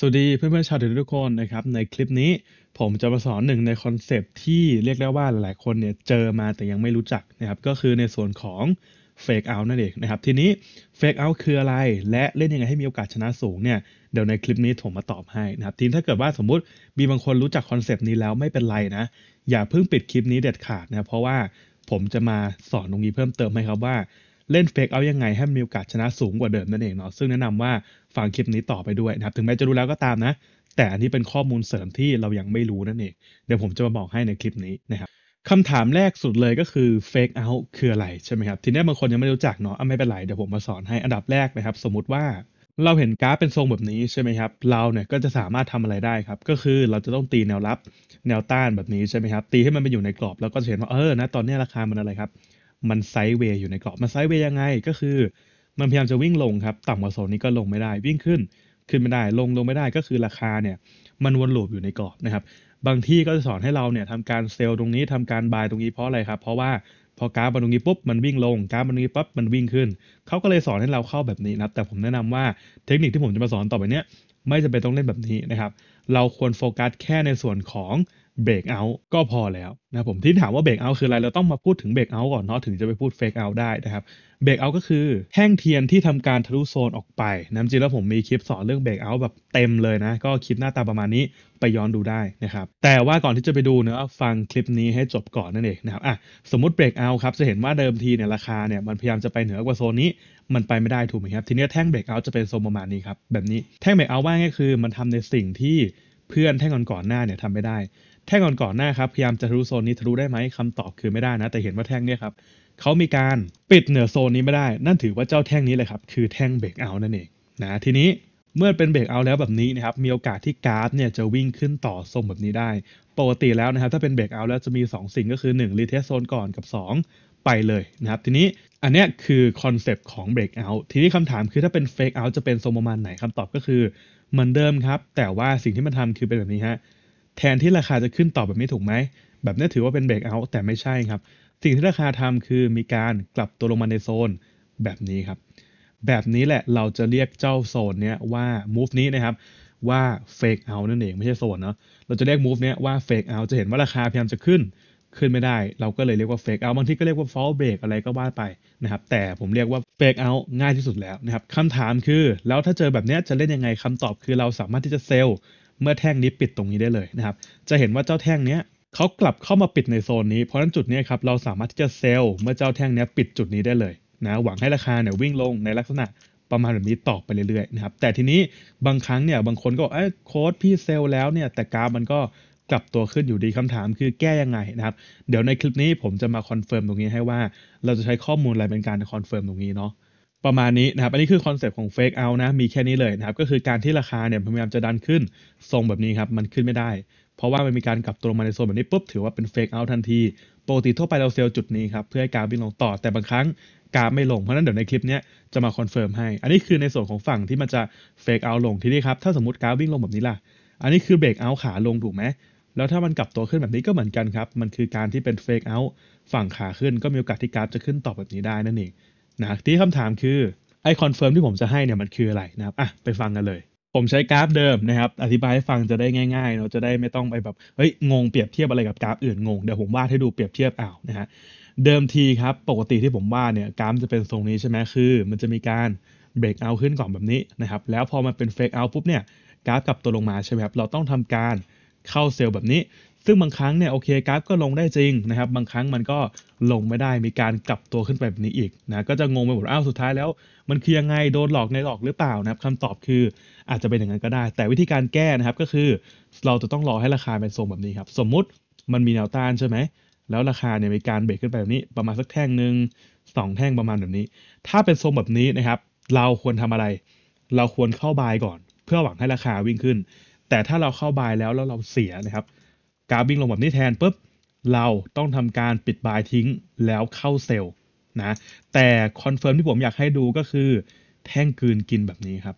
สวัสดีเพื่อนเพื่อนชาวเด็กทุกคนนะครับในคลิปนี้ผมจะมาสอนหนึ่งในคอนเซปที่เรียกได้ว่าหลายคนเนี่ยเจอมาแต่ยังไม่รู้จักนะครับก็คือในส่วนของ Fake Out นั่นเองนะครับทีนี้ Fake Out คืออะไรและเล่นยังไงให้มีโอกาสชนะสูงเนี่ยเดี๋ยวในคลิปนี้ผมมาตอบให้นะครับทีนี้ถ้าเกิดว่าสมมุติมีบางคนรู้จักคอนเซปนี้แล้วไม่เป็นไรนะอย่าเพิ่งปิดคลิปนี้เด็ดขาดนะเพราะว่าผมจะมาสอนตรงนี้เพิ่มเติมให้ครับว่าเล่นเฟกเอายังไงให้มีโอกาสชนะสูงกว่าเดิมนั่นเองเนาะซึ่งแนะนำว่าฟังคลิปนี้ต่อไปด้วยนะครับถึงแม้จะรู้แล้วก็ตามนะ แต่อันนี้เป็นข้อมูลเสริมที่เรายังไม่รู้นั่นเอง เดี๋ยวผมจะมาบอกให้ในคลิปนี้นะครับคำถามแรกสุดเลยก็คือเฟกเอาคืออะไรใช่ไหมครับทีนี้บางคนยังไม่รู้จักเนาะไม่เป็นไร เดี๋ยวผมมาสอนให้อันดับแรกนะครับสมมติว่าเราเห็นกราฟเป็นทรงแบบนี้ใช่ไหมครับเราเนี่ยก็จะสามารถทำอะไรได้ครับก็คือเราจะต้องตีแนวรับแนวต้านแบบนี้ใช่ไหมครับตีให้มันไปอยู่ในกรอบแล้วก็เห็นว่าเออนะตอนนี้ราคามันอะไรครับมันไซด์เวย์อยู่ในกรอบมันไซด์เวย์ยังไงก็คือ มันพยายามจะวิ่งลงครับ ต่ำกว่าโซนนี้ก็ลงไม่ได้ วิ่งขึ้นขึ้นไม่ได้ ลงลงไม่ได้ก็คือราคาเนี่ย มันวนลูปอยู่ในกรอบนะครับ บางที่ก็จะสอนให้เราเนี่ยทำการเซลล์ตรงนี้ทำการบายตรงนี้เพราะอะไรครับ เพราะว่า พอกราฟมันตรงนี้ปุ๊บมันวิ่งลง กราฟมันตรงนี้ปั๊บมันวิ่งขึ้น เขาก็เลยสอนให้เราเข้าแบบนี้นะครับ แต่ผมแนะนำว่าเทคนิคที่ผมจะมาสอนต่อไปเนี้ยไม่จำเป็นต้องเล่นแบบนี้นะครับ เราควรโฟกัสแค่ในส่วนของเบรกเอา์ก็พอแล้วนะผมที่ถามว่าเบรกเอา์คืออะไร เราต้องมาพูดถึงเบรกเอา์ก่อนเนาะถึงจะไปพูดเฟกเอา์ได้นะครับเบรกเอา์ก็คือ แท่งเทียนที่ทำการทะลุโซนออกไปนะจริงแล้วผมมีคลิปสอนเรื่องเบรกเอา์แบบเต็มเลยนะ ก็คลิปหน้าตาประมาณนี้ไปย้อนดูได้นะครับ แต่ว่าก่อนที่จะไปดูเนะฟังคลิปนี้ให้จบก่อนนั่นเองนะครับอ่ะสมมติเบรกเอา์ครับจะเห็นว่าเดิมทีเนี่ยราคาเนี่ยมันพยายามจะไปเหนือกว่าโซนนี้มันไปไม่ได้ถูกไหมครับทีนี้แท่งเบรกเอา์จะเป็นโซนประมาณนี้ครับแบบนี้แท่งเบรกเอา์ว่าง่ายคือ มันทำในสิ่งที่เพื่อนแท่งก่อนๆหน้าเนี่ยทำไม่ได้แท่งก่อนก่อนหน้าครับ พยายามจะทะลุโซนนี้ทะลุได้ไหมคำตอบคือไม่ได้นะ แต่เห็นว่าแท่งเนี่ยครับเขามีการปิดเหนือโซนนี้ไม่ได้ นั่นถือว่าเจ้าแท่งนี้เลยครับคือแท่งเบรกเอานั่นเองนะทีนี้เมื่อเป็นเบรกเอาแล้วแบบนี้นะครับมีโอกาสที่กราฟเนี่ยจะวิ่งขึ้นต่อทรงแบบนี้ได้ปกติแล้วนะครับถ้าเป็นเบรกเอาแล้วจะมี 2 สิ่งก็คือ1รีเทสโซนก่อนกับ2 ไปเลยนะครับทีนี้อันนี้คือคอนเซปต์ของเบรกเอาทีนี้คำถามคือถ้าเป็นเฟกเอาจะเป็นทรงประมาณไหนคำตอบก็คือเหมือนเดิมครับแต่ว่าสิ่งที่มันทำคือเป็นแบบนี้ฮะแทนที่ราคาจะขึ้นต่อแบบนี้ถูกไหม แบบนี้ถือว่าเป็นเบรกเอาท์แต่ไม่ใช่ครับ สิ่งที่ราคาทำคือ มีการกลับตัวลงมาในโซนแบบนี้ครับ แบบนี้แหละเราจะเรียกเจ้าโซนเนี้ยว่า move นี้นะครับว่า fake out นั่นเอง ไม่ใช่โซนเนาะเราจะเรียก move เนี้ยว่า fake out จะเห็นว่าราคาพยายามจะขึ้นขึ้นไม่ได้ เราก็เลยเรียกว่า fake out บางทีก็เรียกว่า fall break อะไรก็ว่าไปนะครับ แต่ผมเรียกว่า fake out ง่ายที่สุดแล้วนะครับคำถามคือแล้วถ้าเจอแบบเนี้ยจะเล่นยังไงคำตอบคือเราสามารถที่จะเซลลเมื่อแท่งนี้ปิดตรงนี้ได้เลยนะครับ จะเห็นว่าเจ้าแท่งเนี้ยเขากลับเข้ามาปิดในโซนนี้ เพราะนั้นจุดนี้ครับเราสามารถที่จะเซลล์เมื่อเจ้าแท่งนี้ปิดจุดนี้ได้เลยนะหวังให้ราคาเนี่ยวิ่งลงในลักษณะประมาณแบบนี้ต่อไปเรื่อยๆนะครับแต่ทีนี้บางครั้งเนี่ยบางคนก็เอ้โค้ดพี่เซลล์แล้วเนี่ยแต่กราฟมันก็กลับตัวขึ้นอยู่ดีคำถามคือแก้ยังไงนะครับ เดี๋ยวในคลิปนี้ผมจะมาคอนเฟิร์มตรงนี้ให้ว่าเราจะใช้ข้อมูลอะไรเป็นการคอนเฟิร์มตรงนี้เนาะประมาณนี้นะครับ อันนี้คือคอนเซปต์ของ Fake Out นะ มีแค่นี้เลยนะครับ ก็คือการที่ราคาเนี่ยพยายามจะดันขึ้น ทรงแบบนี้ครับ มันขึ้นไม่ได้ เพราะว่ามันมีการกลับตัวมาในโซนแบบนี้ปุ๊บ ถือว่าเป็น Fake Out ทันที ปกติทั่วไปเราเซลล์จุดนี้ครับ เพื่อให้กราฟวิ่งลงต่อ แต่บางครั้งกราฟไม่ลง เพราะนั้นเดี๋ยวในคลิปนี้จะมาคอนเฟิร์มให้ อันนี้คือในส่วนของฝั่งที่มันจะ Fake Out ลงทีนี้ครับ ถ้าสมมติกราฟวิ่งลงแบบนี้ล่ะ อันนี้คือเบรกเอาขาลงถูกไหมแล้วถ้ามันกลับตัวขึ้นแบบนี้ก็เหมือนกันครับมันคือการที่เป็นเฟกเอาฝั่งขาขึ้นก็มีโอกาสที่กราฟจะขึ้นต่อแบบนี้ได้นั่นเองนะที่คำถามคือไอคอนเฟิร์มที่ผมจะให้เนี่ยมันคืออะไรนะครับอ่ะไปฟังกันเลย ผมใช้กราฟเดิมนะครับอธิบายให้ฟังจะได้ง่าย ๆเราจะได้ไม่ต้องไปแบบเฮ้ย งงเปรียบเทียบอะไรกับกราฟอื่นงง เดี๋ยวผมวาดให้ดูเปรียบเทียบเอานะฮะเดิมทีครับ ปกติที่ผมวาดเนี่ยกราฟจะเป็นทรงนี้ใช่ไหมคือมันจะมีการเบรกเอาขึ้นก่อนแบบนี้นะครับแล้วพอมันเป็นเฟกเอาปุ๊บเนี่ยกราฟกลับตัวลงมาใช่ไหมครับเราต้องทำการเข้าเซลล์แบบนี้ซึ่งบางครั้งเนี่ยโอเคกราฟก็ลงได้จริงนะครับ บางครั้งมันก็ลงไม่ได้มีการกลับตัวขึ้นไปแบบนี้อีกนะก็จะงงไปหมดอ้าวสุดท้ายแล้วมันคือยังไงโดนหลอกในหลอกหรือเปล่านะครับคำตอบคืออาจจะเป็นอย่างนั้นก็ได้ แต่วิธีการแก้นะครับก็คือเราจะต้องรอให้ราคาเป็นทรงแบบนี้ครับ สมมุติมันมีแนวต้านใช่ไหม แล้วราคาเนี่ยมีการเบรกขึ้นไปแบบนี้ ประมาณสักแท่งหนึ่งสองแท่งประมาณแบบนี้ ถ้าเป็นทรงแบบนี้นะครับ เราควรทำอะไร เราควรเข้าบายก่อน เพื่อหวังให้ราคาวิ่งขึ้น แต่ถ้าเราเข้าบายแล้วแล้วเราเสียนะครับกราฟวิ่งลงแบบนี้แทนปุ๊บเราต้องทำการปิดบายทิ้งแล้วเข้าเซลล์นะแต่คอนเฟิร์มที่ผมอยากให้ดูก็คือแท่งกืนกินแบบนี้ครับ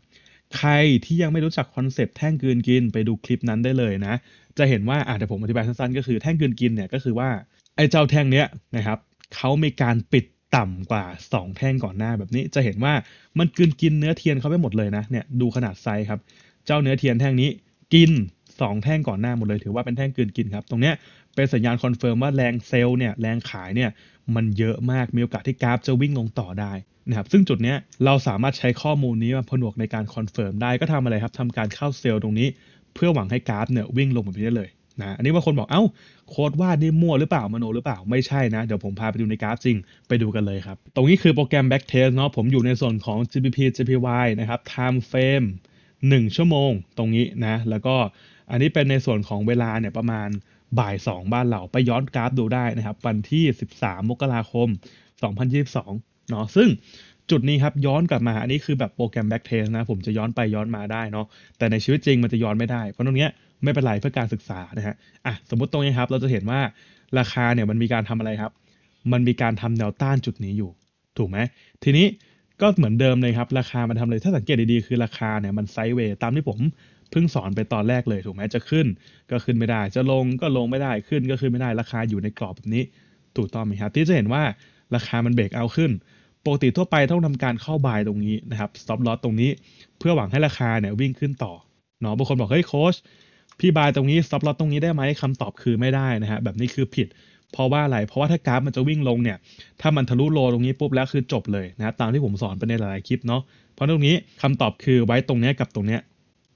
ใครที่ยังไม่รู้จักคอนเซปต์แท่งกืนกินไปดูคลิปนั้นได้เลยนะจะเห็นว่าอาจจะผมอธิบายสั้นๆก็คือแท่งกืนกินเนี่ยก็คือว่าไอ้เจ้าแท่งเนี้ยนะครับเขามีการปิดต่ำกว่า 2 แท่งก่อนหน้าแบบนี้ จะเห็นว่ามันกืนกินเนื้อเทียนเขาไปหมดเลยนะเนี่ยดูขนาดไซส์ครับเจ้าเนื้อเทียนแท่งนี้กิน2 แท่งก่อนหน้าหมดเลย ถือว่าเป็นแท่งกืนกินครับ ตรงเนี้ยเป็นสัญญาณคอนเฟิร์มว่าแรงเซลล์เนี่ยแรงขายเนี่ยมันเยอะมากมีโอกาสที่กราฟจะวิ่งลงต่อได้นะครับซึ่งจุดเนี้ยเราสามารถใช้ข้อมูลนี้มาผนวกในการคอนเฟิร์มได้ก็ทำอะไรครับทำการเข้าเซลล์ตรงนี้เพื่อหวังให้กราฟเนี่ยวิ่งลงแบบนี้ได้เลยนะอันนี้บางคนบอกเอา้าโค้ดวาดนี่มั่วหรือเปล่ามโนหรือเปล่าไม่ใช่นะเดี๋ยวผมพาไปดูในกราฟจริงไปดูกันเลยครับตรงนี้คือโปรแกรม backtest เนาะผมอยู่ในส่วนของ GBP g p y นะครับ time frame 1ชั่วโมง ตรงนี้นะแล้วก็อันนี้เป็นในส่วนของเวลาเนี่ยประมาณบ่าย 2 บ้านเราไปย้อนกราฟดูได้นะครับ วันที่ 13มกราคม 2022เนาะซึ่งจุดนี้ครับย้อนกลับมา อันนี้คือแบบโปรแกรมแบ็กเทสนะผมจะย้อนไปย้อนมาได้เนาะแต่ในชีวิตจริงมันจะย้อนไม่ได้เพราะตรงเนี้ยไม่เป็นไรเพื่อการศึกษานะฮะอ่ะสมมติตรงนี้ครับ เราจะเห็นว่าราคาเนี่ยมันมีการทำอะไรครับ มันมีการทำแนวต้านจุดนี้อยู่ถูกไหมทีนี้ก็เหมือนเดิมเลยครับราคามันทำเลยถ้าสังเกตดีๆคือราคาเนี่ยมันไซด์เวย์ตามที่ผม เพิ่งสอนไปตอนแรกเลยถูกไหมจะขึ้น ก็ขึ้นไม่ได้จะลงก็ลงไม่ได้ขึ้นก็ขึ้นไม่ได้ราคาอยู่ในกรอบแบบนี้ ถูกต้องไหมครับที่จะเห็นว่าราคามันเบรกเอาขึ้น ปกติทั่วไปต้องทำการเข้าบายตรงนี้นะครับ stop loss ตรงนี้ เพื่อหวังให้ราคาเนี่ยวิ่งขึ้นต่อเนาะบางคนบอกเฮ้ยโค้ชพี่บายตรงนี้ stop loss ตรงนี้ได้ไหมคำตอบคือไม่ได้นะฮะแบบนี้คือผิดเพราะว่าอะไร เพราะว่าถ้ากราฟมันจะวิ่งลงเนี่ย ถ้ามันทะลุโลตรงนี้ปุ๊บแล้วคือจบเลยนะตามที่ผมสอนไปในหลายๆคลิปเนาะ เพราะตรงนี้คำตอบคือไว้ตรงนี้กับตรงนี้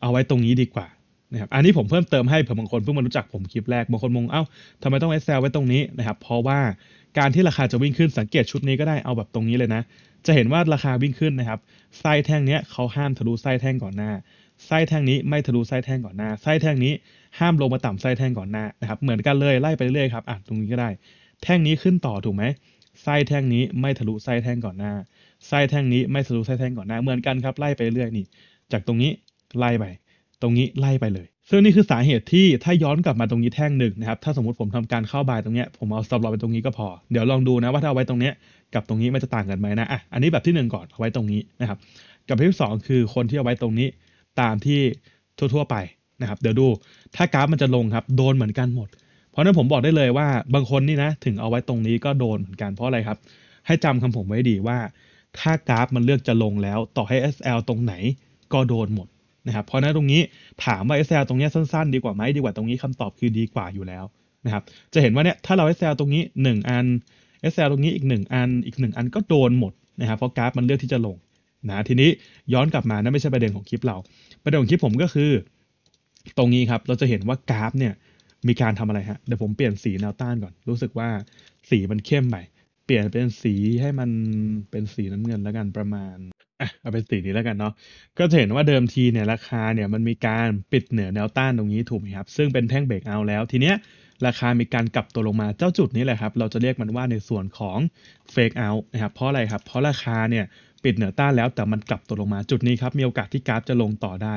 เอาไว้ตรงนี้ดีกว่า นะครับ อันนี้ผมเพิ่มเติมให้เผื่อบางคนเพิ่งมารู้จักผมคลิปแรก บางคนมองเอา้าทำไมต้องไว้แซลไว้ตรงนี้นะครับ เพราะว่าการที่ราคาจะวิ่งขึ้นสังเกตชุดนี้ก็ได้ เอาแบบตรงนี้เลยนะ จะเห็นว่าราคาวิ่งขึ้นนะครับไส้แท่งเนี้ยเขาห้ามทะลุไส้แท่งก่อนหน้าไส้แท่งนี้ไม่ทะลุไส้แท่งก่อนหน้าไส้แท่งนี้ห้ามลงมาต่ำไส้แท่งก่อนหน้านะครับ เหมือนกันเลยไล่ไปเรื่อยครับอ่ะตรงนี้ก็ได้ แท่งนี้ขึ้นต่อถูกไหมไส้แท่งนี้ไม่ทะลุไส้แท่งก่อนหน้าไส้แท่งนี้ไม่ทะลุไส้แท่งก่อนหน้า เหมือนกันครับไล่ไปเรื่อยนี่ จากตรงนี้ไล่ไปตรงนี้ไล่ไปเลย ซึ่งนี่คือสาเหตุที่ถ้าย้อนกลับมาตรงนี้แท่งหนึ่งนะครับ ถ้าสมมติผมทำการเข้าบายตรงเนี้ย ผมเอาสต็อปลอไปตรงนี้ก็พอ เดี๋ยวลองดูนะว่าถ้าเอาไว้ตรงเนี้ย กับตรงนี้มันจะต่างกันไหมนะอ่ะอันนี้แบบที่1ก่อนเอาไว้ตรงนี้นะครับกับที่สองคือคนที่เอาไว้ตรงนี้ตามที่ทั่วๆไปนะครับเดี๋ยวดูถ้ากราฟมันจะลงครับโดนเหมือนกันหมด เพราะนั้นผมบอกได้เลยว่าบางคนนี่นะถึงเอาไว้ตรงนี้ก็โดนเหมือนกันเพราะอะไรครับ ให้จำคำผมไว้ดีว่า ถ้ากราฟมันเลือกจะลงแล้วต่อให้ SL ตรงไหนก็โดนหมดนะครับเพราะนั้นตรงนี้ถามว่า SL ตรงนี้สั้นๆ ดีกว่าไหมดีกว่าตรงนี้ คำตอบคือดีกว่าอยู่แล้วนะครับจะเห็นว่าเนี่ยถ้าเรา SL ตรงนี้ 1อัน SL ตรงนี้อีก 1 อันอีก 1 อันก็โดนหมดนะครับเพราะกราฟมันเลือกที่จะลงนะทีนี้ย้อนกลับมานะไม่ใช่ประเด็นของคลิปเรา ประเด็นของคลิปผมก็คือ ตรงนี้ครับ เราจะเห็นว่ากราฟเนี่ยมีการทำอะไรฮะเดี๋ยวผมเปลี่ยนสีแนวต้านก่อนรู้สึกว่าสีมันเข้มไปเปลี่ยนเป็นสีให้มันเป็นสีน้ำเงินแล้วกันประมาณอ่ะเอาเป็นสีนี้แล้วกันเนาะก็จะเห็นว่าเดิมทีเนี่ยราคาเนี่ยมันมีการปิดเหนือแนวต้านตรงนี้ถูกไหมครับซึ่งเป็นแท่งเบรกเอาแล้ว ทีเนี้ยราคามีการกลับตัวลงมาเจ้าจุดนี้แหละครับเราจะเรียกมันว่าในส่วนของเฟกเอานะครับเพราะอะไรครับ เพราะราคาเนี่ยปิดเหนือต้านแล้วแต่มันกลับตัวลงมาจุดนี้ครับมีโอกาสที่กราฟจะลงต่อได้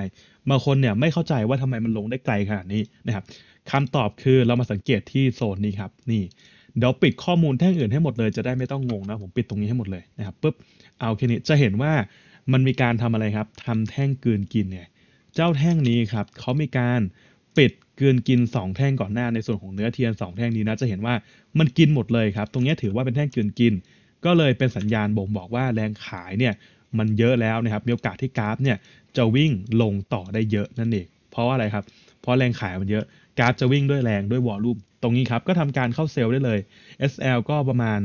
บางคนเนี่ยไม่เข้าใจว่าทำไมมันลงได้ไกลขนาดนี้นะครับคำตอบคือเรามาสังเกตที่โซนนี้ครับนี่ เดี๋ยวปิดข้อมูลแท่งอื่นให้หมดเลยจะได้ไม่ต้องงงนะผมปิดตรงนี้ให้หมดเลยนะครับปุ๊บเอาแค่นี้จะเห็นว่ามันมีการทำอะไรครับทำแท่งเกินกินเนี่ยเจ้าแท่งนี้ครับเขามีการปิดเกินกิน 2 แท่งก่อนหน้าในส่วนของเนื้อเทียน2 แท่งนี้นะจะเห็นว่ามันกินหมดเลยครับตรงนี้ถือว่าเป็นแท่งเกินกินก็เลยเป็นสัญญาณบ่งบอกว่าแรงขายเนี่ยมันเยอะแล้วนะครับมีโอกาสที่กราฟเนี่ยจะวิ่งลงต่อได้เยอะนั่นเอง เพราะอะไรครับเพราะแรงขายมันเยอะกราฟจะวิ่งด้วยแรงด้วยวอลลุ่มตรงนี้ครับก็ทำการเข้าเซลล์ได้เลย SL ก็ประมาณ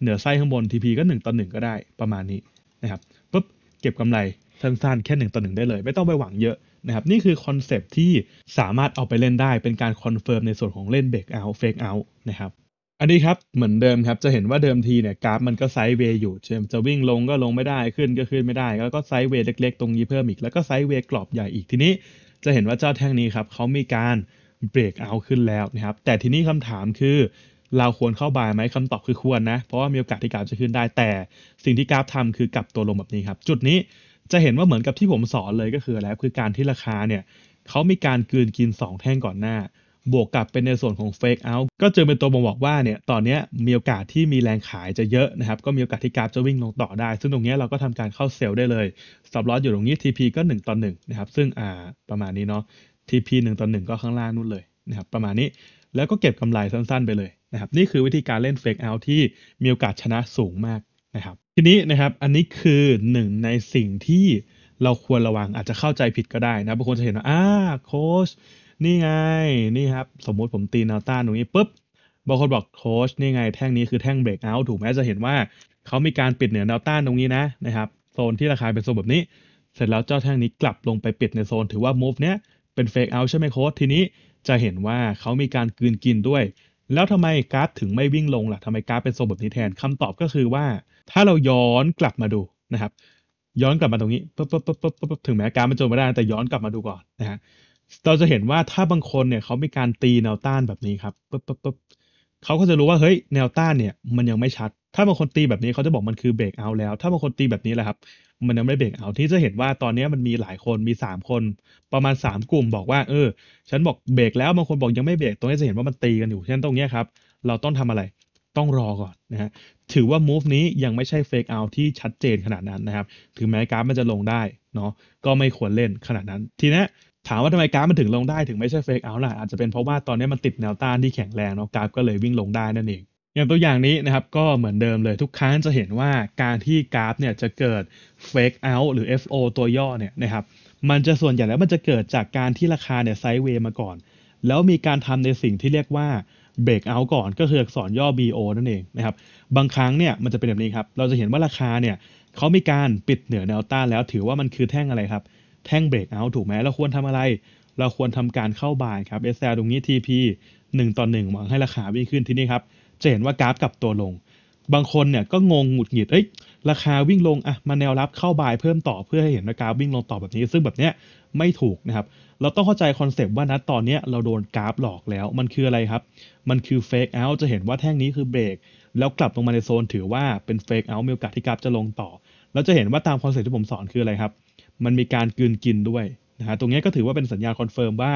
เหนือไส้ข้างบน TP ก็1ต่อ1ก็ได้ประมาณนี้นะครับปุ๊บเก็บกำไรสั้นๆแค่1ต่อ1ได้เลย ไม่ต้องไปหวังเยอะนะครับนี่คือคอนเซปที่สามารถเอาไปเล่นได้เป็นการคอนเฟิร์มในส่วนของเล่นเบรกเอาท์เฟกเอาท์นะครับอันนี้ครับเหมือนเดิมครับจะเห็นว่าเดิมทีเนี่ยกราฟมันก็ไซด์เวย์อยู่ใช่ไหมจะวิ่งลงก็ลงไม่ได้ขึ้น ก็ขึ้นไม่ได้ แล้วก็ไซด์เวย์เล็กๆตรงนี้เพิ่มอีกแล้วก็ไซด์เวย์กรอบใหญ่อีกทีนี้จะเห็นว่าเจ้าแท่งนี้ครับเขามีการเบรกเอาขึ้นแล้วนะครับแต่ทีนี้คำถามคือ เราควรเข้าบายไหมคำตอบคือควรนะ เพราะว่ามีโอกาสที่กราฟจะขึ้นได้แต่ สิ่งที่กราฟทำคือกลับตัวลงแบบนี้ครับ จุดนี้จะเห็นว่าเหมือนกับที่ผมสอนเลยก็คือแล้วคือการที่ราคาเนี่ยเขามีการกืนกิน 2 แท่งก่อนหน้าบวกกับเป็นในส่วนของ Fake Out ก็จอเป็นตัวบ่งบอกว่าเนี่ยตอนนี้มีโอกาสที่มีแรงขายจะเยอะนะครับ ก็มีโอกาสที่กราฟจะวิ่งลงต่อได้ ซึ่งตรงนี้เราก็ทำการเข้าเซลล์ได้เลยสับลอออยู่ตรงนี้ TP ก็ 1 ต่อ1นะครับซึ่งอ่าประมาณนี้เนาะ TP 1 ต่อ 1 ก็ข้างล่างนู่นเลยนะครับประมาณนี้แล้วก็เก็บกำไรสั้นๆไปเลยนะครับนี่คือวิธีการเล่น Fake Out ที่มีโอกาสชนะสูงมากนะครับทีนี้นะครับอันนี้คือหนึ่งในสิ่งที่เราควรระวังอาจจะเข้าใจผิดก็ได้นะบางคนจะเห็นว่าอ่าโค้ชนี่ไงนี่ครับ สมมุติผมตีแนวต้านตรงนี้ปุ๊บบางคนบอกโค้ชนี่ไงแท่งนี้คือแท่งเบรกเอาท์ถูกไหมจะเห็นว่า เขามีการปิดเหนือแนวต้านตรงนี้นะนะครับ โซนที่ราคาเป็นโซนแบบนี้ เสร็จแล้วเจ้าแท่งนี้กลับลงไปปิดในโซนถือว่ามูฟเนี้ยเป็นเฟกเอาท์ใช่ไหมโค้ชทีนี้จะเห็นว่าเขามีการ กืนกินด้วยแล้วทำไมกราฟถึงไม่วิ่งลงล่ะทำไมกราฟเป็นโซนแบบนี้แทนคำตอบก็คือว่า ถ้าเราย้อนกลับมาดูนะครับ ย้อนกลับมาตรงนี้ปุ๊บปุ๊บปุ๊บปุ๊บถึงแม้กราฟมันจบไม่ได้แต่ย้อนกลับมาดูก่อนนะฮะเราจะเห็นว่าถ้าบางคนเนี่ยเขามีการตีแนวต้านแบบนี้ครับปุ๊บปุ๊บปุ๊บเขาก็จะรู้ว่าเฮ้ยแนวต้านเนี่ย มันยังไม่ชัด ถ้าบางคนตีแบบนี้เขาจะบอกมันคือเบรกเอา แล้ว ถ้าบางคนตีแบบนี้แหละครับ มันยังไม่เบรกเอา ที่จะเห็นว่าตอนนี้มันมีหลายคนมี3คนประมาณ3กลุ่มบอกว่าเออ ฉันบอกเบรกแล้วบางคนบอกยังไม่เบรก ตรงนี้จะเห็นว่ามันตีกันอยู่ฉช่ันตรงนี้ครับเราต้องทำอะไรต้องรอก่อนนะฮะ ถือว่า move นี้ยังไม่ใช่ fake out ที่ชัดเจนขนาดนั้นนะครับ ถึงแม้กราฟมันจะลงได้เนาะก็ไม่ควรเล่นขนาดนั้นทีนี้ถามว่าทำไมกราฟมันถึงลงได้ถึงไม่ใช่เฟกเอาล่ะอาจจะเป็นเพราะว่าตอนนี้มันติดแนวต้านที่แข็งแรงเนาะกราฟก็เลยวิ่งลงได้นั่นเองอย่างตัวอย่างนี้นะครับก็เหมือนเดิมเลยทุกครั้งจะเห็นว่าการที่กราฟเนี่ยจะเกิดเฟกเอาหรือ FO ตัวย่อเนี่ยนะครับมันจะส่วนใหญ่แล้วมันจะเกิดจากการที่ราคาเนี่ยไซด์เวย์มาก่อน แล้วมีการทำในสิ่งที่เรียกว่าเบรกเอาก่อนก็คืออักษรย่อ BO นั่นเองนะครับบางครั้งเนี่ยมันจะเป็นแบบนี้ครับเราจะเห็นว่าราคาเนี่ยเขามีการปิดเหนือแนวต้านแล้วถือว่ามันคือแท่งอะไรครับแท่งเบรกเอาถูกไหมเราควรทำอะไร เราควรทำการเข้าบายครับ SL ตรงนี้ TP 1ต่อ1หวังให้ราคาวิ่งขึ้นที่นี่ครับ จะเห็นว่ากราฟกลับตัวลง บางคนเนี่ยก็งงหงุดหงิดเอ้ยราคาวิ่งลงอ่ะ มาแนวรับเข้าบายเพิ่มต่อเพื่อให้เห็นว่ากราฟวิ่งลงต่อแบบนี้ ซึ่งแบบเนี้ยไม่ถูกนะครับ เราต้องเข้าใจคอนเซปต์ว่านะตอนเนี้ยเราโดนกราฟหลอกแล้วมันคืออะไรครับ มันคือเฟกเอาจะเห็นว่าแท่งนี้คือเบรกแล้วกลับลงมาในโซนถือว่าเป็นเฟกเอามีโอกาสที่กราฟจะลงต่อแล้วจะเห็นว่าตามคอนเซปต์ที่ผมสอนคืออะไรครับมันมีการกืนกินด้วยนะฮะตรงนี้ก็ถือว่าเป็นสัญญาณคอนเฟิร์มว่า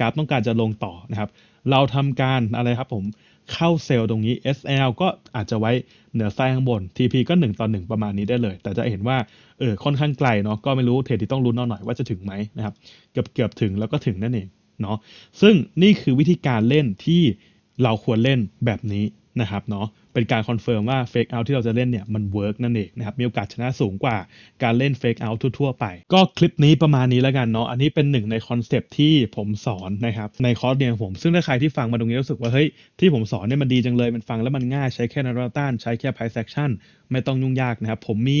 กราฟต้องการจะลงต่อนะครับเราทำการอะไรครับ ผม เข้าเซลล์ตรงนี้ SL ก็อาจจะไว้เหนือไส้ข้างบน TP ก็1ต่อ1ประมาณนี้ได้เลย แต่จะเห็นว่าเออค่อนข้างไกลเนาะก็ไม่รู้เทรดที่ต้องรุ้นเอาหน่อยว่าจะถึงไหมนะครับเกือบเกือบถึงแล้วก็ถึงนั่นเองเนาะซึ่งนี่คือวิธีการเล่นที่เราควรเล่นแบบนี้นะครับเนาะเป็นการคอนเฟิร์มว่าเฟกเอาที่เราจะเล่นเนี่ยมันเวิร์กนั่นเองนะครับมีโอกาสชนะสูงกว่าการเล่นเฟกเอาทั่ว ๆ ไป ก็คลิปนี้ประมาณนี้แล้วกันเนาะอันนี้เป็นหนึ่งในคอนเซปที่ผมสอนนะครับในคอร์สเรียนผม ซึ่งถ้าใครที่ฟังมาตรงนี้รู้สึกว่าเฮ้ยที่ผมสอนเนี่ยมันดีจังเลย มันฟังแล้วมันง่ายใช้แค่นาราต้านใช้แค่ไพ่์แซกชั่นไม่ต้องยุ่งยากนะครับผมมี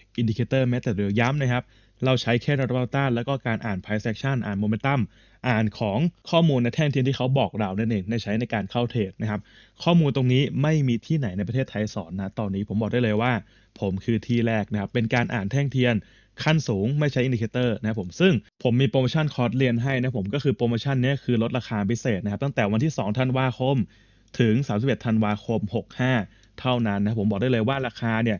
อินดิเคเตอร์แม้แต่เดียวย้ำนะครับ เราใช้แค่นอรบมัลต้าแล้วก็การอ่านไพ i c e a c t i o อ่านโมเมนตัมอ่านของข้อมูลในแท่งเทียนที่เขาบอกเรานี่นเองในใช้ในการเข้าเทรดนะครับข้อมูลตรงนี้ไม่มีที่ไหนในประเทศไทยสอนนะตอนนี้ผมบอกได้เลยว่า ผมคือที่แรกนะครับเป็นการอ่านแท่งเทียน ขั้นสูงไม่ใช้อินดิเคเตอร์นะครับผมซึ่งผมมีโปรโมชั่นคอร์สเรียนให้นะผมก็คือโปรโมชั่นนี้คือลดราคาพิเศษนะครับตั้งแต่วันที่2ธันวาคมถึง31ธันวาคม65 เท่านั้นนะผมบอกได้เลยว่าราคาเนี่ย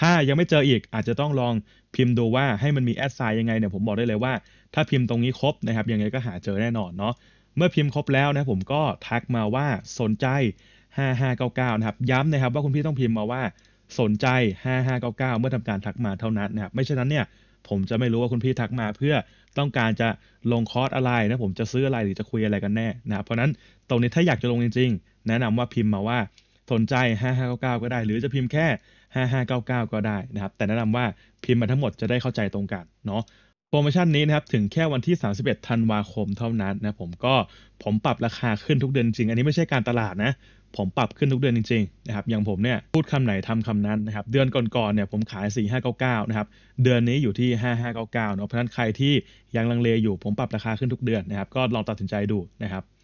ถ้ายังไม่เจออีก อาจจะต้องลองพิมพ์ดูว่าให้มันมีแอดไซน์ยังไงเนี่ยผมบอกได้เลยว่าถ้าพิมพ์ตรงนี้ครบนะครับยังไงก็หาเจอแน่นอนเนาะเมื่อพิมพ์ครบแล้วนะผมก็ทักมาว่าสนใจ 5599นะครับย้ำนะครับ ว่าคุณพี่ต้องพิมพ์มาว่าสนใจ 5599 เมื่อทำการทักมาเท่านั้นนะครับไม่เช่นนั้นเนี่ยผมจะไม่รู้ว่าคุณพี่ทักมาเพื่อต้องการจะลงคอร์สอะไรนะผมจะซื้ออะไรหรือจะคุยอะไรกันแน่นะเพราะนั้นตรงนี้ถ้าอยากจะลงจริง ๆ แนะนำว่าพิมพ์มาว่าสนใจ 5599ก็ได้ หรือจะพิมพ์แค่5599 ก็ได้นะครับแต่แนะนำว่าพิมพ์มาทั้งหมดจะได้เข้าใจตรงกันเนาะโปรโมชั่นนี้นะครับถึงแค่วันที่ 31ธันวาคมเท่านั้นนะผมก็ผมปรับราคาขึ้นทุกเดือนจริงอันนี้ไม่ใช่การตลาดนะผมปรับขึ้นทุกเดือนจริงๆนะครับอย่างผมเนี่ยพูดคำไหนทำคำนั้นนะครับเดือนก่อนๆเนี่ยผมขาย 4599นะครับเดือนนี้อยู่ที่ 5599เนาะเพราะฉะนั้นใครที่ยังลังเลอยู่ ผมปรับราคาขึ้นทุกเดือนนะครับก็ลองตัดสินใจดูนะครับ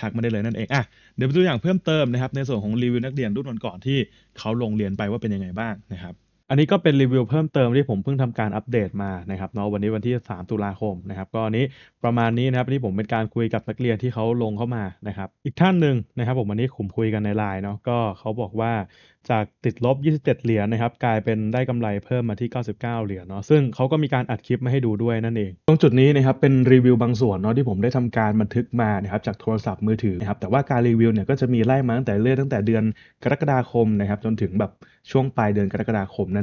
ทักมาได้เลยนั่นเองอ่ะเดี๋ยวไปดูอย่างเพิ่มเติมนะครับในส่วนของรีวิวนักเรียนรุ่นก่อนที่เขาลงเรียนไปว่าเป็นยังไงบ้างนะครับอันนี้ก็เป็นรีวิวเพิ่มเติมที่ผมเพิ่งทำการอัปเดตมานะครับเนาะวันนี้วันที่ 3 ตุลาคมนะครับก็อันนี้ประมาณนี้นะครับที่ผมเป็นการคุยกับนักเรียนที่เขาลงเข้ามานะครับอีกท่านหนึ่งนะครับผมวันนี้ขุมคุยกันในไลน์เนาะก็เขาบอกว่าจากติดลบ 27 เหรียญนะครับกลายเป็นได้กำไรเพิ่มมาที่ 99 เหรียญเนาะซึ่งเขาก็มีการอัดคลิปมาให้ดูด้วยนั่นเองตรงจุดนี้นะครับเป็นรีวิวบางส่วนเนาะที่ผมได้ทำการบันทึกมานะครับจากโทรศัพท์มือถือนะครับแต่ว่าการรีวิวเนี่ยก็จะมีไล่มาตั้งแต่เรื่อยตั้งแต่เดือนกรกฎาคมนะครับจนถึงแบบช่วงปลายเดือนกรกฎาคมนั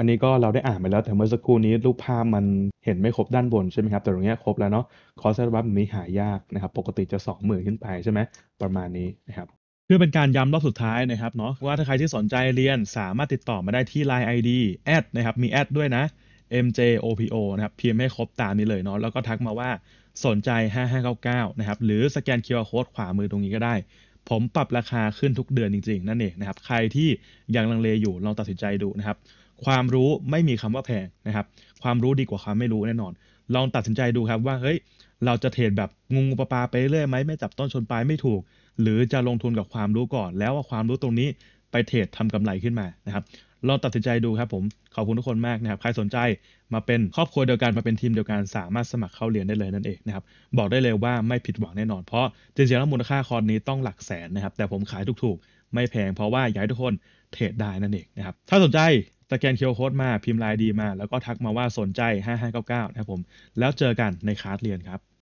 อันนี้ก็เราได้อ่านไปแล้ว แต่เมื่อสักครู่นี้รูปภาพมันเห็นไม่ครบด้านบนใช่ไหมครับแต่ตรงนี้ครบแล้วเนาะคอสเซอร์บัฟนี้หายากนะครับปกติจะ 20,000ขึ้นไปใช่ไหมประมาณนี้นะครับเพื่อเป็นการย้ำรอบสุดท้ายนะครับเนาะว่าถ้าใครที่สนใจเรียนสามารถติดต่อมาได้ที่ Line ID แอดนะครับมีแอดด้วยนะ MJOPO นะครับพิมพ์ให้ครบตามนี้เลยเนาะแล้วก็ทักมาว่าสนใจ 5599นะครับหรือสแกน QR Code ขวามือตรงนี้ก็ได้ ผมปรับราคาขึ้นทุกเดือนจริงๆนั่นเองนะครับใครที่ยังลังเลอยู่ลองตัดสินใจดูนะครับความรู้ไม่มีคำว่าแพงนะครับ ความรู้ดีกว่าความไม่รู้แน่นอน ลองตัดสินใจดูครับว่าเฮ้ยเราจะเทรดแบบงงปลาไปเรื่อยไหมไม่จับต้นชนปลายไม่ถูก หรือจะลงทุนกับความรู้ก่อน แล้วว่าความรู้ตรงนี้ไปเทรดทำกำไรขึ้นมานะครับลองตัดสินใจดูครับผม ขอบคุณทุกคนมากนะครับใครสนใจมาเป็นครอบครัวเดียวกันมาเป็นทีมเดียวกัน สามารถสมัครเข้าเรียนได้เลยนั่นเองนะครับบอกได้เลยว่าไม่ผิดหวังแน่นอนเพราะจริงๆแล้วมูลค่าคอร์สนี้ต้องหลักแสนนะครับ แต่ผมขายถูกๆ ไม่แพงเพราะว่าอยากให้ทุกคนเทรดได้นั่นเองนะครับถ้าสนใจสแกนเคียวโค้ดมา พิมพ์ลายดีมา แล้วก็ทักมาว่าสนใจ 5599 นะครับผมแล้วเจอกันในคลาสเรียนครับ